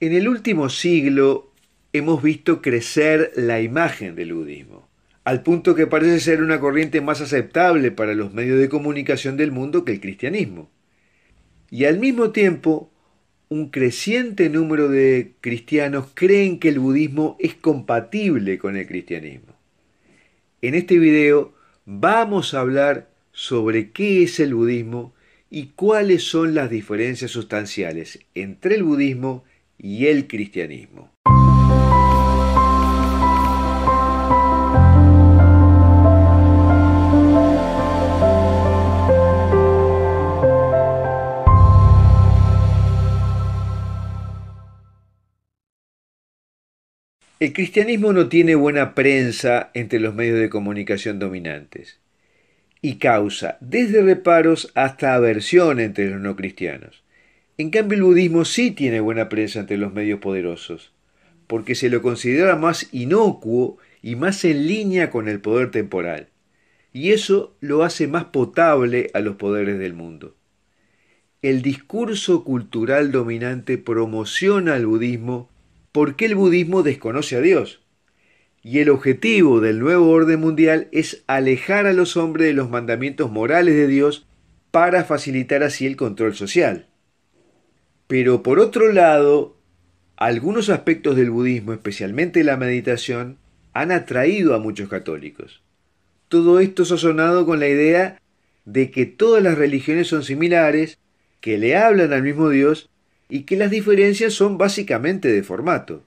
En el último siglo hemos visto crecer la imagen del budismo, al punto que parece ser una corriente más aceptable para los medios de comunicación del mundo que el cristianismo. Y al mismo tiempo, un creciente número de cristianos creen que el budismo es compatible con el cristianismo. En este video vamos a hablar sobre qué es el budismo y cuáles son las diferencias sustanciales entre el budismo y el cristianismo. El cristianismo no tiene buena prensa entre los medios de comunicación dominantes y causa desde reparos hasta aversión entre los no cristianos. En cambio, el budismo sí tiene buena prensa ante los medios poderosos, porque se lo considera más inocuo y más en línea con el poder temporal, y eso lo hace más potable a los poderes del mundo. El discurso cultural dominante promociona al budismo porque el budismo desconoce a Dios, y el objetivo del nuevo orden mundial es alejar a los hombres de los mandamientos morales de Dios para facilitar así el control social. Pero por otro lado, algunos aspectos del budismo, especialmente la meditación, han atraído a muchos católicos. Todo esto sazonado con la idea de que todas las religiones son similares, que le hablan al mismo Dios y que las diferencias son básicamente de formato.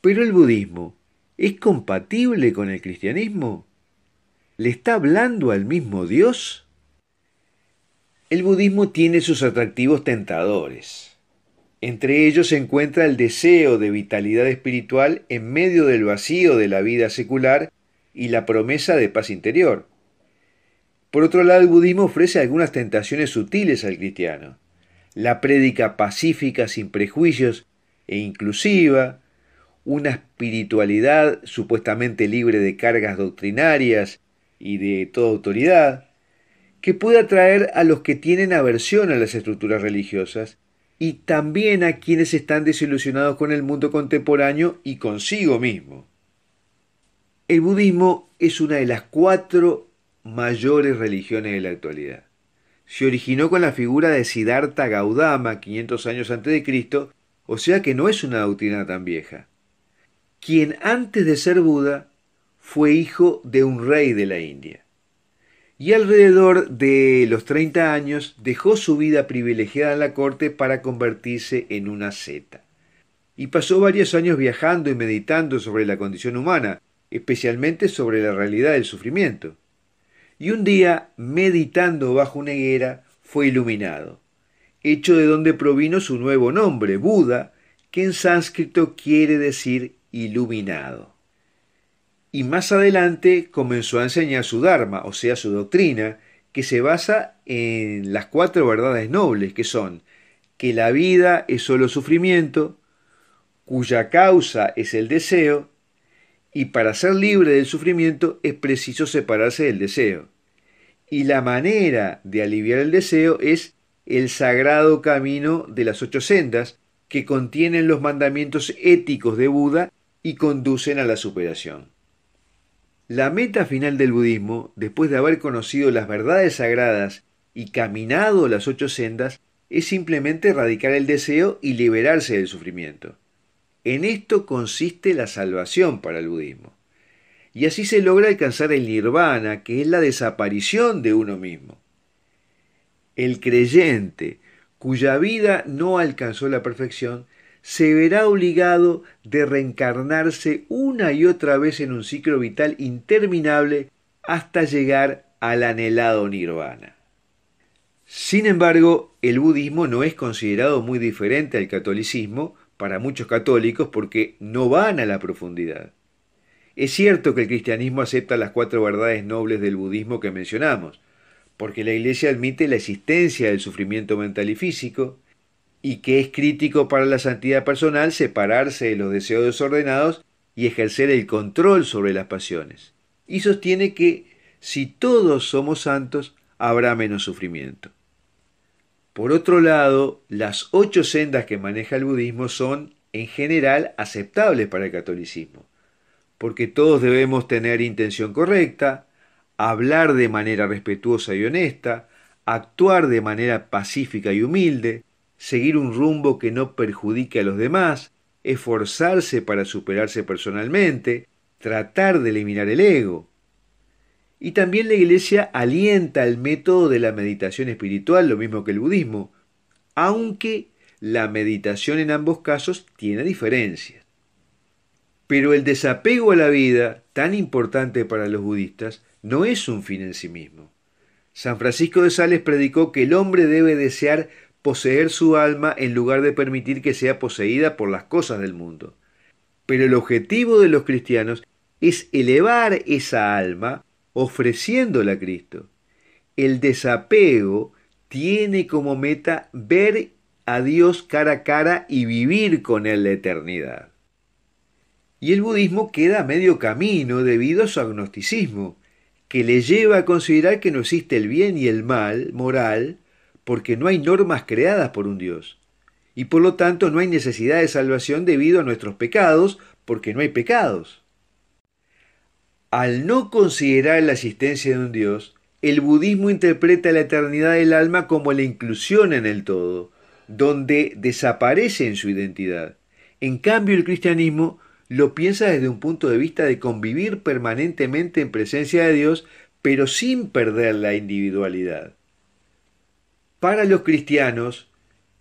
Pero el budismo, ¿es compatible con el cristianismo? ¿Le está hablando al mismo Dios? El budismo tiene sus atractivos tentadores. Entre ellos se encuentra el deseo de vitalidad espiritual en medio del vacío de la vida secular y la promesa de paz interior. Por otro lado, el budismo ofrece algunas tentaciones sutiles al cristiano. La prédica pacífica sin prejuicios e inclusiva, una espiritualidad supuestamente libre de cargas doctrinarias y de toda autoridad, que puede atraer a los que tienen aversión a las estructuras religiosas y también a quienes están desilusionados con el mundo contemporáneo y consigo mismo. El budismo es una de las cuatro mayores religiones de la actualidad. Se originó con la figura de Siddhartha Gaudama 500 años antes de Cristo, o sea que no es una doctrina tan vieja. Quien antes de ser Buda fue hijo de un rey de la India y alrededor de los 30 años dejó su vida privilegiada en la corte para convertirse en una seta. Y pasó varios años viajando y meditando sobre la condición humana, especialmente sobre la realidad del sufrimiento. Y un día, meditando bajo una higuera, fue iluminado, hecho de donde provino su nuevo nombre, Buda, que en sánscrito quiere decir iluminado y más adelante comenzó a enseñar su Dharma, o sea, su doctrina, que se basa en las cuatro verdades nobles, que son que la vida es solo sufrimiento, cuya causa es el deseo, y para ser libre del sufrimiento es preciso separarse del deseo. Y la manera de aliviar el deseo es el sagrado camino de las ocho sendas que contienen los mandamientos éticos de Buda y conducen a la superación. La meta final del budismo, después de haber conocido las verdades sagradas y caminado las ocho sendas, es simplemente erradicar el deseo y liberarse del sufrimiento. En esto consiste la salvación para el budismo. Y así se logra alcanzar el nirvana, que es la desaparición de uno mismo. El creyente, cuya vida no alcanzó la perfección, se verá obligado de reencarnarse una y otra vez en un ciclo vital interminable hasta llegar al anhelado nirvana. Sin embargo, el budismo no es considerado muy diferente al catolicismo para muchos católicos porque no van a la profundidad. Es cierto que el cristianismo acepta las cuatro verdades nobles del budismo que mencionamos, porque la Iglesia admite la existencia del sufrimiento mental y físico, y que es crítico para la santidad personal separarse de los deseos desordenados y ejercer el control sobre las pasiones. Y sostiene que si todos somos santos, habrá menos sufrimiento. Por otro lado, las ocho sendas que maneja el budismo son, en general, aceptables para el catolicismo, porque todos debemos tener intención correcta, hablar de manera respetuosa y honesta, actuar de manera pacífica y humilde, seguir un rumbo que no perjudique a los demás, esforzarse para superarse personalmente, tratar de eliminar el ego. Y también la Iglesia alienta el método de la meditación espiritual, lo mismo que el budismo, aunque la meditación en ambos casos tiene diferencias. Pero el desapego a la vida, tan importante para los budistas, no es un fin en sí mismo. San Francisco de Sales predicó que el hombre debe desear poseer su alma en lugar de permitir que sea poseída por las cosas del mundo. Pero el objetivo de los cristianos es elevar esa alma ofreciéndola a Cristo. El desapego tiene como meta ver a Dios cara a cara y vivir con Él la eternidad. Y el budismo queda a medio camino debido a su agnosticismo, que le lleva a considerar que no existe el bien y el mal moral, porque no hay normas creadas por un Dios. Y por lo tanto no hay necesidad de salvación debido a nuestros pecados, porque no hay pecados. Al no considerar la existencia de un Dios, el budismo interpreta la eternidad del alma como la inclusión en el todo, donde desaparece en su identidad. En cambio, el cristianismo lo piensa desde un punto de vista de convivir permanentemente en presencia de Dios, pero sin perder la individualidad. Para los cristianos,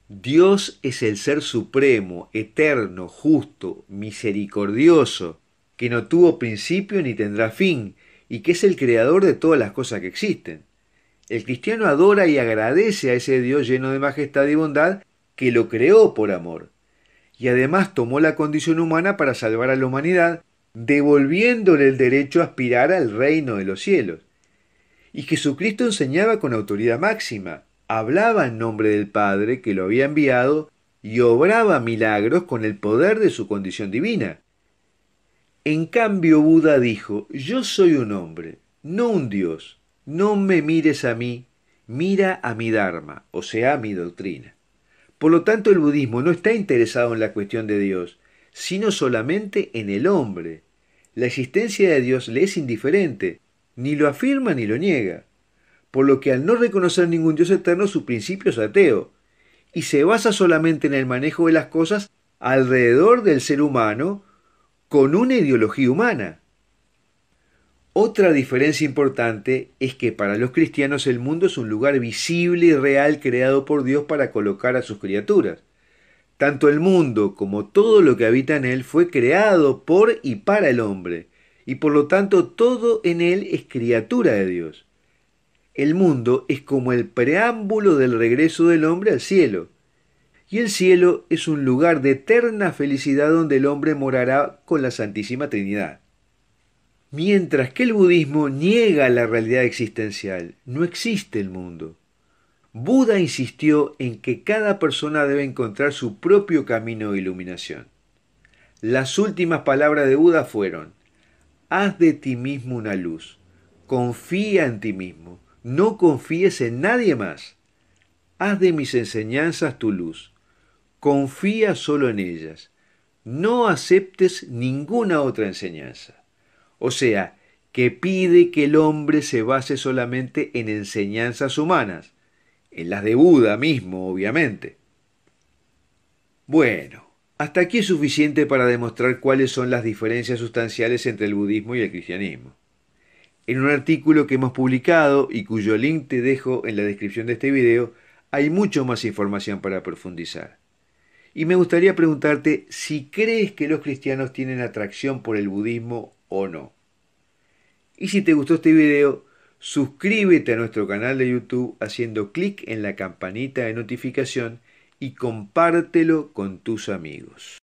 Dios es el ser supremo, eterno, justo, misericordioso, que no tuvo principio ni tendrá fin, y que es el creador de todas las cosas que existen. El cristiano adora y agradece a ese Dios lleno de majestad y bondad que lo creó por amor, y además tomó la condición humana para salvar a la humanidad, devolviéndole el derecho a aspirar al reino de los cielos. Y Jesucristo enseñaba con autoridad máxima, hablaba en nombre del Padre que lo había enviado y obraba milagros con el poder de su condición divina. En cambio, Buda dijo, yo soy un hombre, no un dios, no me mires a mí, mira a mi Dharma, o sea, a mi doctrina. Por lo tanto, el budismo no está interesado en la cuestión de Dios, sino solamente en el hombre. La existencia de Dios le es indiferente, ni lo afirma ni lo niega por lo que al no reconocer ningún Dios eterno su principio es ateo, y se basa solamente en el manejo de las cosas alrededor del ser humano con una ideología humana. Otra diferencia importante es que para los cristianos el mundo es un lugar visible y real creado por Dios para colocar a sus criaturas. Tanto el mundo como todo lo que habita en él fue creado por y para el hombre, y por lo tanto todo en él es criatura de Dios. El mundo es como el preámbulo del regreso del hombre al cielo. Y el cielo es un lugar de eterna felicidad donde el hombre morará con la Santísima Trinidad. Mientras que el budismo niega la realidad existencial, no existe el mundo. Buda insistió en que cada persona debe encontrar su propio camino de iluminación. Las últimas palabras de Buda fueron, haz de ti mismo una luz, confía en ti mismo, no confíes en nadie más. Haz de mis enseñanzas tu luz. Confía solo en ellas. No aceptes ninguna otra enseñanza. O sea, que pide que el hombre se base solamente en enseñanzas humanas, en las de Buda mismo, obviamente. Bueno, hasta aquí es suficiente para demostrar cuáles son las diferencias sustanciales entre el budismo y el cristianismo. En un artículo que hemos publicado y cuyo link te dejo en la descripción de este video, hay mucho más información para profundizar. Y me gustaría preguntarte si crees que los cristianos tienen atracción por el budismo o no. Y si te gustó este video, suscríbete a nuestro canal de YouTube haciendo clic en la campanita de notificación y compártelo con tus amigos.